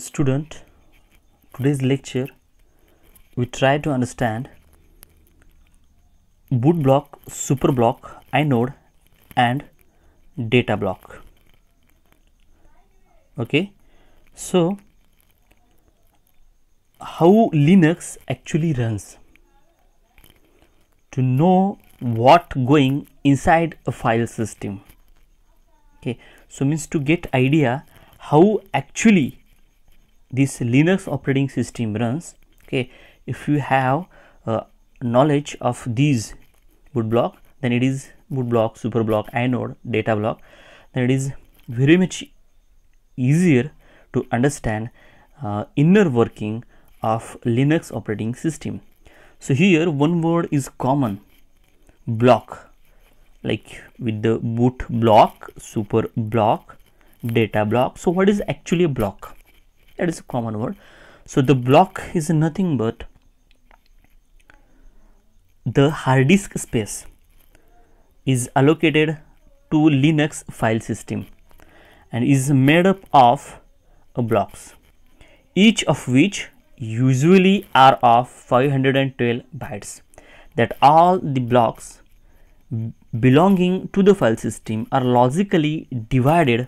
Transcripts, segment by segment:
student today's lecture we try to understand boot block super block inode and data block okay so how linux actually runs to know what going inside a file system okay so means to get idea how actually this linux operating system runs okay if you have uh, knowledge of these boot block then it is boot block super block anode data block then it is very much easier to understand uh, inner working of linux operating system so here one word is common block like with the boot block super block data block so what is actually a block that is a common word so the block is nothing but the hard disk space is allocated to linux file system and is made up of blocks each of which usually are of 512 bytes that all the blocks belonging to the file system are logically divided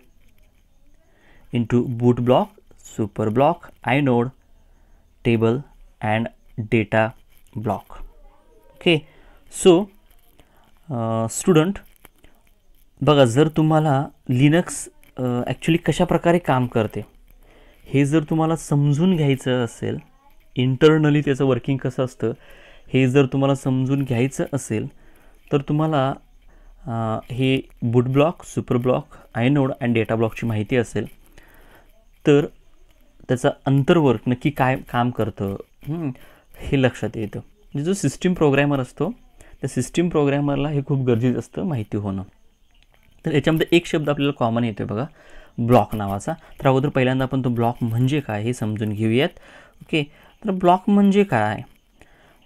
into boot block super block inode node table data block block so so student बघा जर तुम्हाला Linux actually uh, कशाप्रकारे काम करते हे जर तुम्हाला समजून घ्यायचं असेल इंटरनली त्याचं वर्किंग कसं असतं हे जर तुम्हाला समजून घ्यायचं असेल तर तुम्हाला uh, हे boot block super block inode and data ब्लॉकची माहिती असेल तर त्याचं अंतर्वर्क नक्की काय काम करतं हे लक्षात येतं म्हणजे जो सिस्टीम प्रोग्रॅमर असतो त्या सिस्टीम प्रोग्रॅमरला हे खूप गरजेचं असतं माहिती होणं तर याच्यामध्ये एक शब्द आपल्याला कॉमन येतो आहे बघा ब्लॉक नावाचा तर अगोदर पहिल्यांदा आपण तो ब्लॉक म्हणजे काय हे समजून घेऊयात ओके तर ब्लॉक म्हणजे काय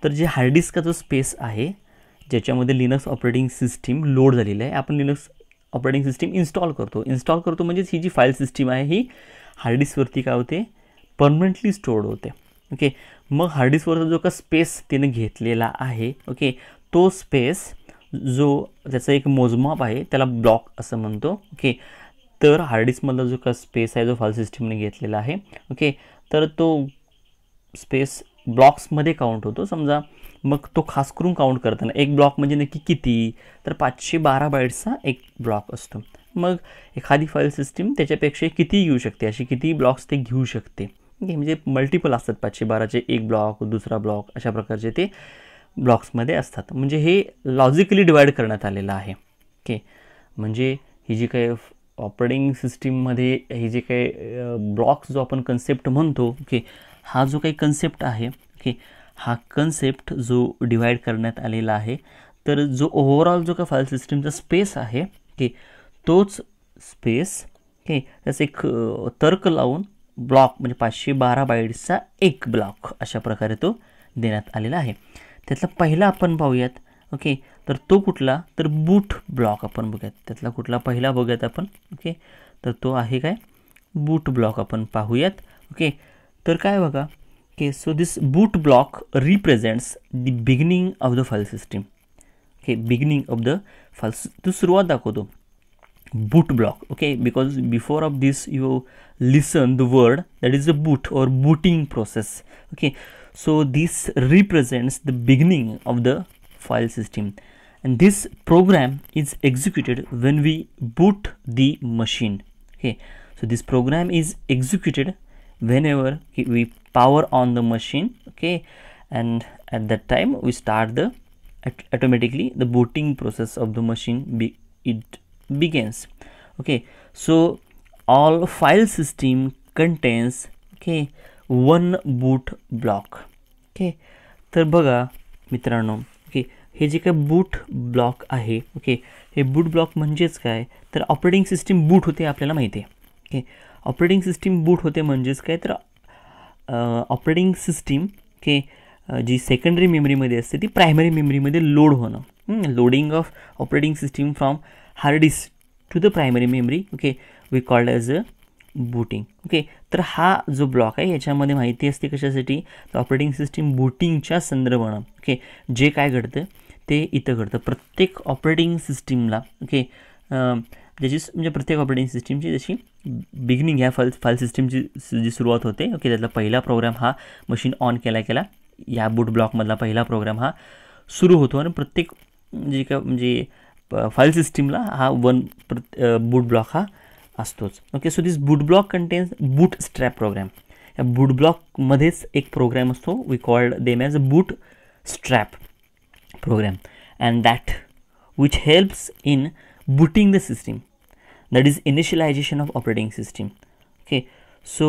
तर जे हार्ड जो स्पेस आहे ज्याच्यामध्ये लिनक्स ऑपरेटिंग सिस्टीम लोड झालेलं आहे आपण लिनक्स ऑपरेटिंग सिस्टीम इन्स्टॉल करतो इन्स्टॉल करतो म्हणजेच ही जी फाईल सिस्टीम आहे ही हार्डिसवरती काय होते परमनंटली स्टोर्ड होते ओके मग हार्डिसवरचा जो का स्पेस तिने घेतलेला आहे ओके तो स्पेस जो त्याचा एक मोजमाप आहे त्याला ब्लॉक असं म्हणतो ओके तर हार्डिसमधला जो का स्पेस आहे जो फाल सिस्टीमने घेतलेला आहे ओके तर तो स्पेस ब्लॉक्समध्ये काउंट होतो समजा मग तो खास करून काउंट करताना एक ब्लॉक म्हणजे नक्की किती तर पाचशे बारा बाईटचा एक ब्लॉक असतो मग एखादी फाइल सिस्टीम त्याच्यापेक्षा किती घेऊ शकते असे किती ब्लॉक्स ते घेऊ शकते म्हणजे मल्टिपल असतात पाचशे बाराचे एक ब्लॉक दुसरा ब्लॉक अशा प्रकारचे ते ब्लॉक्समध्ये असतात म्हणजे हे लॉजिकली डिवाईड करण्यात आलेलं आहे ओके म्हणजे ही जी काही ऑपरेटिंग सिस्टीममध्ये हे जे काही ब्लॉक्स अं, जो आपण कन्सेप्ट म्हणतो ओके हा जो काही कन्सेप्ट आहे ओके हा कन्सेप्ट जो डिवाईड करण्यात आलेला आहे तर जो ओव्हरऑल जो का फाईल सिस्टीमचा स्पेस आहे की तोच स्पेस हे त्याचं एक तर्क लावून ब्लॉक म्हणजे पाचशे बारा बाईट्सचा एक ब्लॉक अशा प्रकारे तो देण्यात आलेला आहे त्यातला पहिला आपण पाहूयात ओके तर तो कुठला तर बूट ब्लॉक आपण बघूयात त्यातला कुठला पहिला बघूयात आपण ओके तर तो आहे काय बूट ब्लॉक आपण पाहूयात ओके तर काय बघा okay so this boot block represents the beginning of the file system okay beginning of the file तू सुरुवात दाखवतो boot block okay because before of this you listen the word that is the boot or booting process okay so this represents the beginning of the file system and this program is executed when we boot the machine okay so this program is executed whenever we power on the machine okay and at that time we start the automatically the booting process of the machine be it begins okay so all file system contains okay one boot block okay तर बघा मित्रांनो okay हे जे काय boot block आहे okay हे boot block म्हणजेच काय तर ऑपरेटिंग सिस्टीम बूट होते आपल्याला माहिती आहे ओके ऑपरेटिंग सिस्टीम बूट होते म्हणजेच काय तर ऑपरेटिंग सिस्टीम ओके जी सेकंडरी मेमरीमध्ये असते ती प्रायमरी मेमरीमध्ये लोड होणं loading of operating system from hard disk to the primary memory okay we called as a booting okay हा जो ब्लॉक है याच्यामध्ये महती असते कशासाठी तर ऑपरेटिंग सिस्टीम बुटिंगच्या संदर्भानं ओके जे का घडतं ते इथं घडतं प्रत्येक ऑपरेटिंग सीस्टीमला ओके जैसी प्रत्येक ऑपरेटिंग सिस्टीमची जशी बिगिनिंग फल फाइल सीस्टीम सिस्टीमची जी सुरुआत होते ओके त्यातला प्रोग्राम हा मशीन ऑन केला केला या बूट ब्लॉकमधला पहिला प्रोग्राम हा सुरू होतो प्रत्येक जी का file system la ha one boot block ha astos okay so this boot block contains bootstrap program a boot block madhes ek program asto we called them as bootstrap program and that which helps in booting the system that is initialization of operating system okay so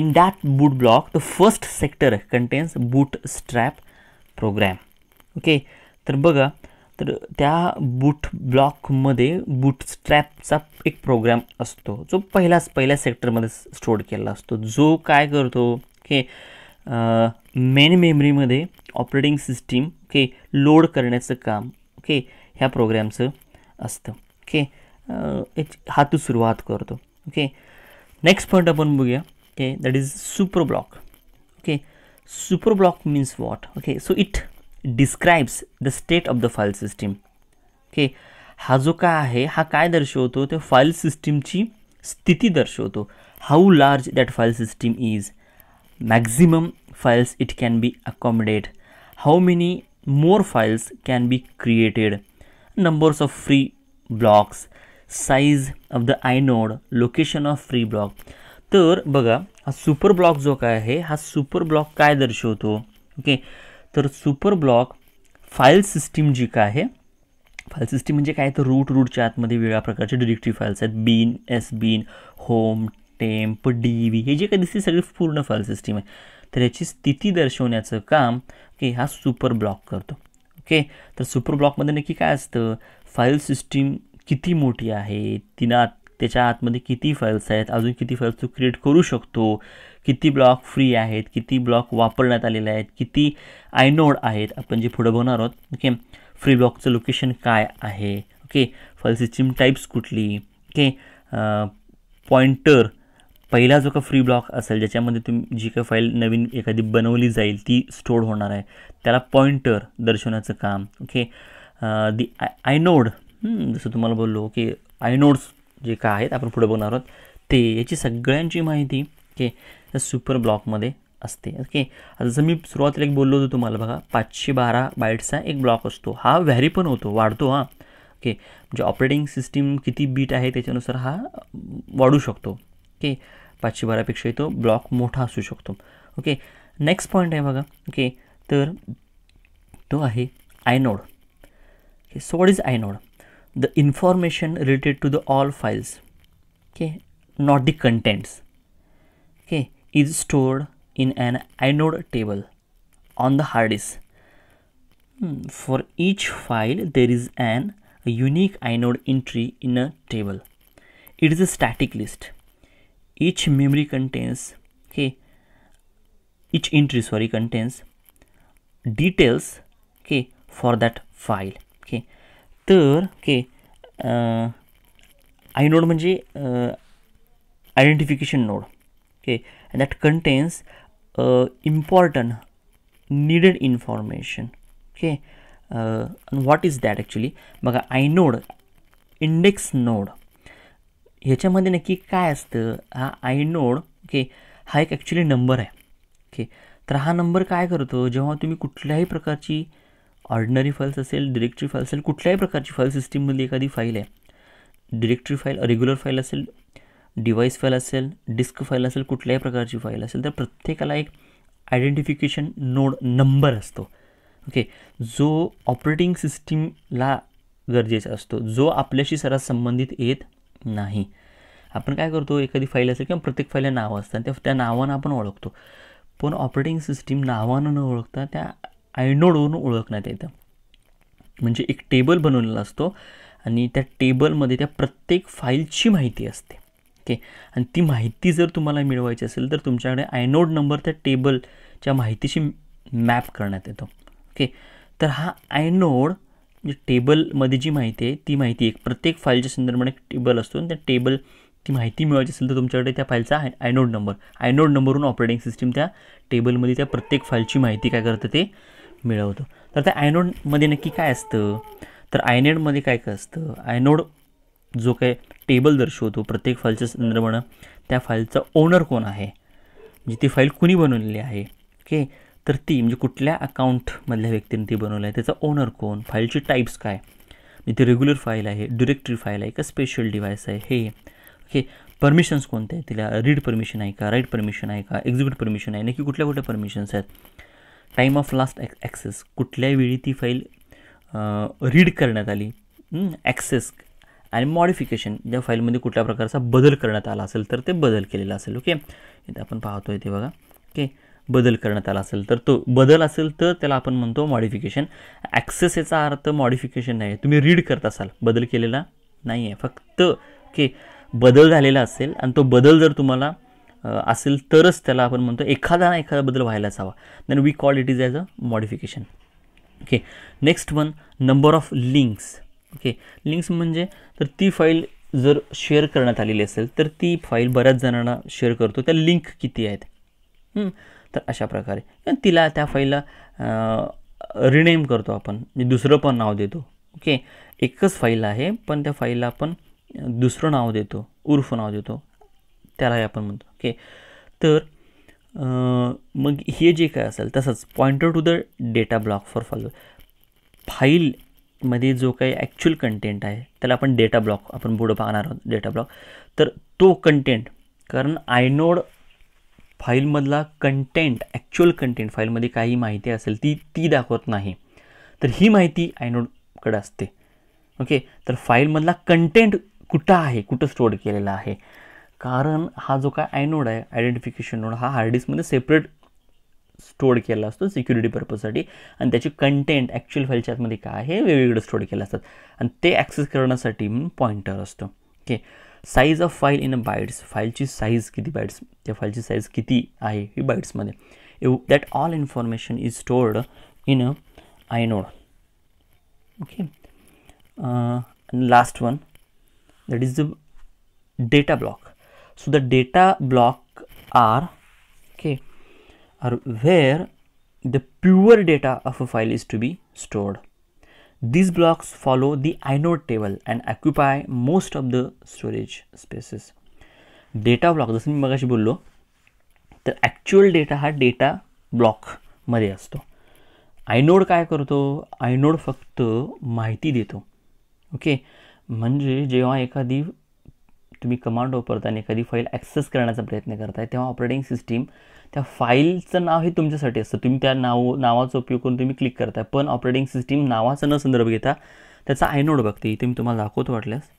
in that boot block the first sector contains bootstrap program okay tar तर त्या boot ब्लॉकमध्ये boot स्ट्रॅपचा एक programme असतो जो पहिलाच पहिल्या सेक्टरमध्ये store केलेला असतो जो काय करतो की मेन मेमरीमध्ये ऑपरेटिंग सिस्टीम ओके लोड करण्याचं काम ओके ह्या प्रोग्रॅमचं असतं ओके एक हातू सुरुवात करतो ओके नेक्स्ट पॉईंट आपण बघूया okay that is super block okay super block means what okay so it describes the state of the file system okay हा जो का है हा काय दर्शवतो फाइल फाईल की स्थिति दर्शवतो how large that file system is maximum files it can be accommodate how many more files can be created numbers of free blocks size of the inode location of free block तो बघा हा super block जो का आहे हा super block का दर्शवतो okay okay. तर सुपर ब्लॉक फाइल सिस्टीम जी का है फाइल सिस्टीम म्हणजे काय तर रूट रूटच्या आतमध्ये प्रकार के डिरेक्टरी फाइल्स हैं bin S bin home temp D V ये जे काही दिसते सगळी पूर्ण फाइल सिस्टीम है तो याची स्थिति दर्शवण्याचं काम के हा सुपर ब्लॉक करते ओके तर सुपर ब्लॉकमध्ये नक्की का फाइल फाईल सिस्टीम किती मोठी आहे तिनं आत त्याच्या आतमध्ये किती फाईल्स आहेत अजून तू क्रिएट करू शको किती ब्लॉक फ्री आहेत किती ब्लॉक वापरण्यात आलेले आहेत किती आयनोड आहेत आपण जे पुढं बघणार आहोत ओके फ्री ब्लॉकचं लोकेशन काय आहे ओके फाईल सिस्टीम टाईप्स कुठली ओके पॉइंटर पहिला जो का फ्री ब्लॉक असेल ज्याच्यामध्ये तुम्ही जी काही फाईल नवीन एखादी बनवली जाईल ती स्टोर होणार आहे त्याला पॉइंटर दर्शवण्याचं काम ओके दी आय आयनोड जसं तुम्हाला बोललो की आयनोड्स जे काय आहेत आपण पुढे बघणार आहोत ते याची सगळ्यांची माहिती ओके सुपर ब्लॉक असते ओके आता मैं मी एक बोलो होतो तुम्हाला बघा बारह बाइट्स का एक ब्लॉक असतो हा व्हॅरी पण होतो वाढतो हां ओके म्हणजे ऑपरेटिंग सीस्टीम किती बीट है तेजनुसार हा वाढू शकतो ओके पांचे बारापेक्षा तो ब्लॉक मोटा असू शकतो ओके नेक्स्ट पॉइंट है बघा ओके तर तो आहे inode so what is inode the information related to the all files okay not the contents okay, is stored in an inode table on the hard disk. Hmm, for each file, there is an a unique inode entry in a table. It is a static list. Each memory contains okay, each entry sorry contains details okay for that file okay तर okay inode uh, node म्हणजे identification uh, node okay and that contains uh, important needed information okay uh, and what is that actually बघा inode index node ह्याच्यामध्ये नक्की काय असतं हा inode okay हा एक ॲक्च्युली नंबर आहे ओके तर हा नंबर काय करतो जेव्हा तुम्ही कुठल्याही प्रकारची ऑर्डिनरी फाईल्स असेल डिरेक्टरी फाईल असेल कुठल्याही प्रकारची फाईल सिस्टीममधली एखादी फाईल आहे डिरेक्टरी फाईल रेग्युलर फाईल असेल डिवाइस फाईल असेल डिस्क फाईल असेल कुठल्याही प्रकारची फाईल असेल तर प्रत्येकाला एक आयडेंटिफिकेशन नोड नंबर असतो ओके जो ऑपरेटिंग सिस्टीमला गरजेचा असतो जो आपल्याशी सरास संबंधित येत नाही आपण काय करतो एखादी फाईल असेल किंवा प्रत्येक फाईलला नाव असतात त्या त्या नावानं आपण ओळखतो पण ऑपरेटिंग सिस्टीम नावानं न ओळखता त्या आयनोडवरून ओळखण्यात येतं म्हणजे एक टेबल बनवलेला असतो आणि त्या टेबलमध्ये त्या प्रत्येक फाईलची माहिती असते ओके ती माहिती जर तुम्हारा मिळवायची असेल तर तुमच्याकडे आयनोड नंबर तो टेबल माहितीशी मॅप करण्यात येतो ओके तर हा आयनोड म्हणजे टेबलमध्ये जी महती है ती महती एक प्रत्येक फाईलच्या संदर्भात एक टेबल असतो टेबल ती माहिती मिळवायची असेल तर तुमच्याकडे त्या inode number inode number operating system तो टेबल मे प्रत्येक फाईलची माहिती काय करतं ते मिळवतं तर त्या आयनोडमध्ये नक्की का असतं तर आयनेडमध्ये आयनोड जो काही टेबल दर्शवतो प्रत्येक फाईलच्या संदर्भानं त्या फाईलचा ओनर कोण आहे म्हणजे ती फाईल कुणी बनवलेली आहे ओके तर ती म्हणजे कुठल्या अकाउंटमधल्या व्यक्तीने ती बनवली आहे त्याचा ओनर कोण फाईलची टाईप्स काय म्हणजे ती रेग्युलर फाईल आहे डिरेक्टरी फाईल आहे का स्पेशल डिव्हाइस आहे हे ओके परमिशन्स कोणते आहेत तिला रीड परमिशन आहे का राईट परमिशन आहे का एक्झिक्यूट परमिशन आहे नक्की कुठल्या कुठल्या परमिशन्स आहेत टाईम ऑफ लास्ट ॲक्सेस कुठल्या वेळी ती फाईल रीड करण्यात आली ॲक्सेस आणि मॉडिफिकेशन ज्या फाईलमध्ये कुठल्या प्रकारचा बदल करण्यात आला असेल तर ते बदल केलेला असेल ओके इथे आपण पाहतो इथे बघा ओके बदल करण्यात आला असेल तर तो बदल असेल तर त्याला आपण म्हणतो मॉडिफिकेशन ॲक्सेस याचा अर्थ मॉडिफिकेशन नाही आहे तुम्ही रीड करत असाल बदल केलेला नाही आहे फक्त ओके बदल झालेला असेल आणि तो बदल जर तुम्हाला असेल तरच त्याला आपण म्हणतो एखादा ना एखादा बदल व्हायलाच हवा then we call it is as a modification okay next one number of links okay links मजे तर ती फाइल जर शेयर करेल तो ती फाइल बऱ्याच जणांना शेअर करतो लिंक किती आहेत हम्म, तर अशा प्रकार तिला त्या फाईलला रिनेम अं, करतो अपन म्हणजे दुसरं पण नाव देतो ओके एक फाइल है पण त्या फाईलला आपण दुसरं नाव देतो उर्फ नाव देतो त्यालाही आपण म्हणतो ओके अं, मग ये जे का तसच तसंच pointer to the data block for follow file मध्ये जो काही ॲक्च्युअल कंटेंट आहे त्याला आपण डेटा ब्लॉक आपण पुढं पाहणार आहोत डेटा ब्लॉक तर तो कंटेंट कारण आयनोड फाईलमधला कंटेंट ॲक्च्युअल कंटेंट फाईलमध्ये काही माहिती असेल ती ती दाखवत नाही तर ही माहिती आयनोडकडे असते ओके तर फाईलमधला कंटेंट कुठं आहे कुठं स्टोअर केलेला आहे कारण हा जो काय आयनोड आहे आयडेंटिफिकेशन नोड हा हार्ड डिस्कमध्ये सेपरेट स्टोर केला असतो सिक्युरिटी पर्पजसाठी आणि त्याची कंटेंट ॲक्च्युअल फाईलच्या आतमध्ये काय आहे वेगवेगळं स्टोअर केलं असतात आणि ते ॲक्सेस करण्यासाठी पॉइंटर असतो okay size of file in a bytes फाईलची साईज किती बाईट्स त्या फाईलची साईज किती आहे ही बाईट्समध्ये एव that all information is stored in a inode okay last one that is the data block so the data block are okay or where the pure data of a file is to be stored. These blocks follow the inode table and occupy most of the storage spaces. Data block जसं मी मगाशी बोललो तर actual data हा data ब्लॉकमध्ये असतो inode काय करतो आयनोड फक्त माहिती देतो ओके म्हणजे जेव्हा एखादी तुम्ही कमांड वापरताना एखादी फाईल ॲक्सेस करण्याचा प्रयत्न करताय तेव्हा ऑपरेटिंग सिस्टीम त्या फाईलचं नाव हे तुमच्यासाठी असतं तुम्ही त्या नाव नावाचा उपयोग करून तुम्ही क्लिक करताय पण ऑपरेटिंग सिस्टीम नावाचा न संदर्भ घेता त्याचा आयनोड बघते इथे मी तुम्हाला दाखवतो वाटल्यास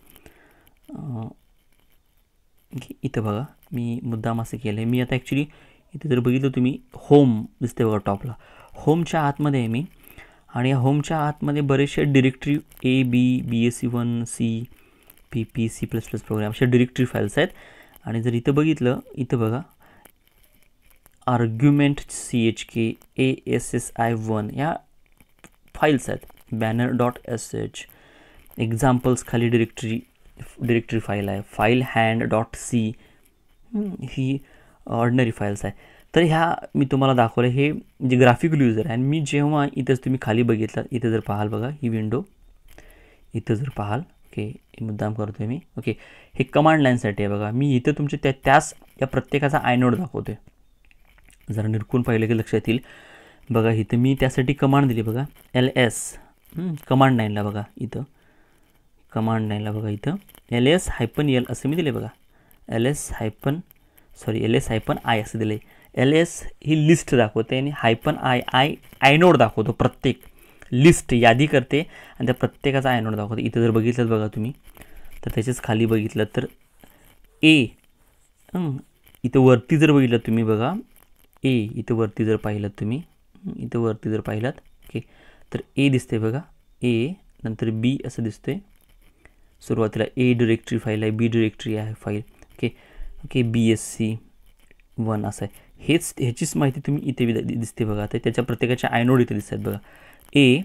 इथं बघा मी मुद्दाम असं केलं आहे मी आता ॲक्च्युली इथे जर बघितलं तुम्ही होम दिसते बघा टॉपला होमच्या आतमध्ये आहे मी आणि या होमच्या आतमध्ये बरेचसे directory A B B S C one C P P C plus plus program अशा डिरेक्टरी फाईल्स आहेत जर इथं बगित इत ब argument C H K A S S I one ह्या फाइल्स हैं banner dot S H examples खाली directory directory file है फाइल हैंड डॉट सी ही ऑर्डनरी फाइल्स है तो हा मैं तुम्हारा दाखवलं हे जे ग्राफिकल यूजर है आणि मी जेव इथंच तुम्हें खाली बगित इथं जर पाहाल बघा ही विंडो इत जर पहाल ओके मुद्दाम करते आहे मी ओके हे कमांड लाईनसाठी आहे बगा मी इत तुम्हें त्या त्याच या प्रत्येकाचा आयनोड दाखोते जरा निरकून पाले कि लक्ष्य येईल बघा मी कमांड दी बगा एल एस कमांड लाईनला लगा इत कमांड लाईनला बघा इथं एल एस हायपन एल असं दिल बगा L S hyphen sorry L S hyphen I L S ही लिस्ट दाखोते आणि हायपन आय आय आयनोड दाखो प्रत्येक लिस्ट यादी करते प्रत्येका आयनोड दाखवते इथं जर बगित बघा तुम्ही तर खाली बघितलं ए इथं वरती जर बघितलं तुम्हें बगा ए इत वरती जर पाहिलं तुम्ही इथं वरती जर पाला ओके तर ए दिसते बघा ए नंतर बी असं दिसते सुरुवातीला ए डिरेक्टरी फाईल आहे बी डिरेक्टरी है file okay okay B S C one असं आहे हेच ह्याचीच तुम्हें इतने दिते बगा प्रत्येका आयनोड इतने दिता है बगा ए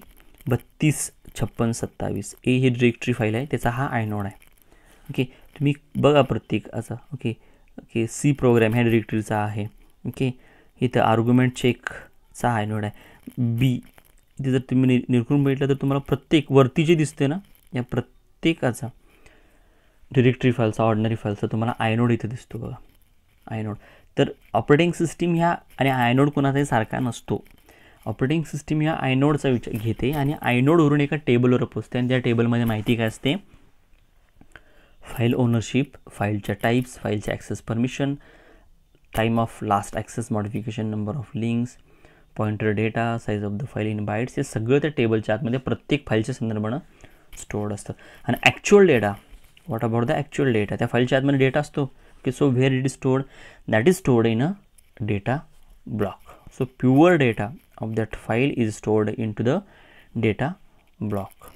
बत्तीस छप्पन सत्तावीस ए ही डिरेक्टरी फाइल है त्याचा हा आयनोड आहे ओके तुम्हें बगा प्रत्येक ओके ओके सी प्रोग्रॅम ह्या डिरेक्टरीचा है ओके इथं आर्ग्युमेंट चेकचा आयनोड है बी इथे जर तुम्हें नि निरखून बघितलं तर तुम्हाला प्रत्येक वरती जे दिते ना या प्रत्येका डिरेक्टरी फाईलचा ऑर्डनरी फाईलचा तुम्हारा आयनोड इतना दिसतो बघा आयनोड ऑपरेटिंग सीस्टीम हाँ आणि आयनोड कोणाचाही सारखा नसतो ऑपरेटिंग सिस्टीम या आयनोडचा विचार घेते आणि आयनोडवरून एका टेबलवर टेबल आणि त्या टेबलमध्ये माहिती काय असते फाईल ओनरशिप फाईलच्या टाइप्स फाईलच्या access permission time of last access modification number of links pointer data size of the file in bytes हे सगळं त्या टेबलच्या प्रत्येक फाइल के स्टोअर्ड असतं आणि actual data what about the actual data तो फाइल के आतमध्ये डेटा असतो so where it is stored that is stored in a data block so pure data of that file is stored into the data block